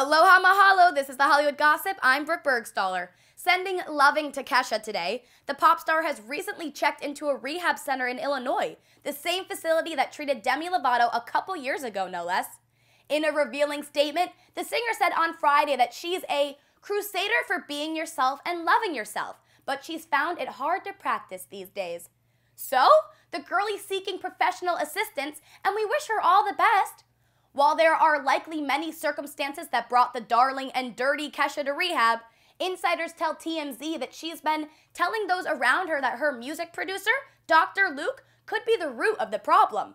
Aloha mahalo, this is the Hollywood Gossip. I'm Brooke Bergstaller. Sending loving to Kesha today, the pop star has recently checked into a rehab center in Illinois, the same facility that treated Demi Lovato a couple years ago, no less. In a revealing statement, the singer said on Friday that she's a crusader for being yourself and loving yourself, but she's found it hard to practice these days. So, the girl is seeking professional assistance, and we wish her all the best. While there are likely many circumstances that brought the darling and dirty Kesha to rehab, insiders tell TMZ that she's been telling those around her that her music producer, Dr. Luke, could be the root of the problem.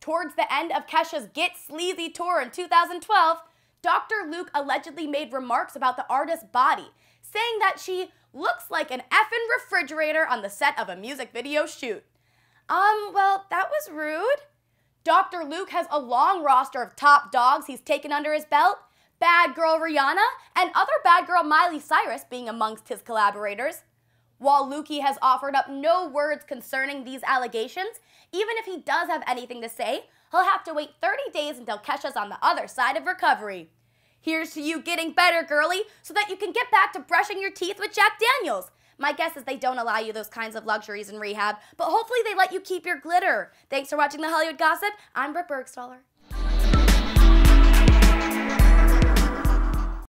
Towards the end of Kesha's Get Sleazy tour in 2012, Dr. Luke allegedly made remarks about the artist's body, saying that she looks like an effing refrigerator on the set of a music video shoot. Um, well, that was rude. Dr. Luke has a long roster of top dogs he's taken under his belt, bad girl Rihanna and other bad girl Miley Cyrus being amongst his collaborators. While Lukey has offered up no words concerning these allegations, even if he does have anything to say, he'll have to wait 30 days until Kesha's on the other side of recovery. Here's to you getting better, girly, so that you can get back to brushing your teeth with Jack Daniels my guess is they don't allow you those kinds of luxuries in rehab, but hopefully they let you keep your glitter. Thanks for watching the Hollywood Gossip. I'm Britt Bergstaller.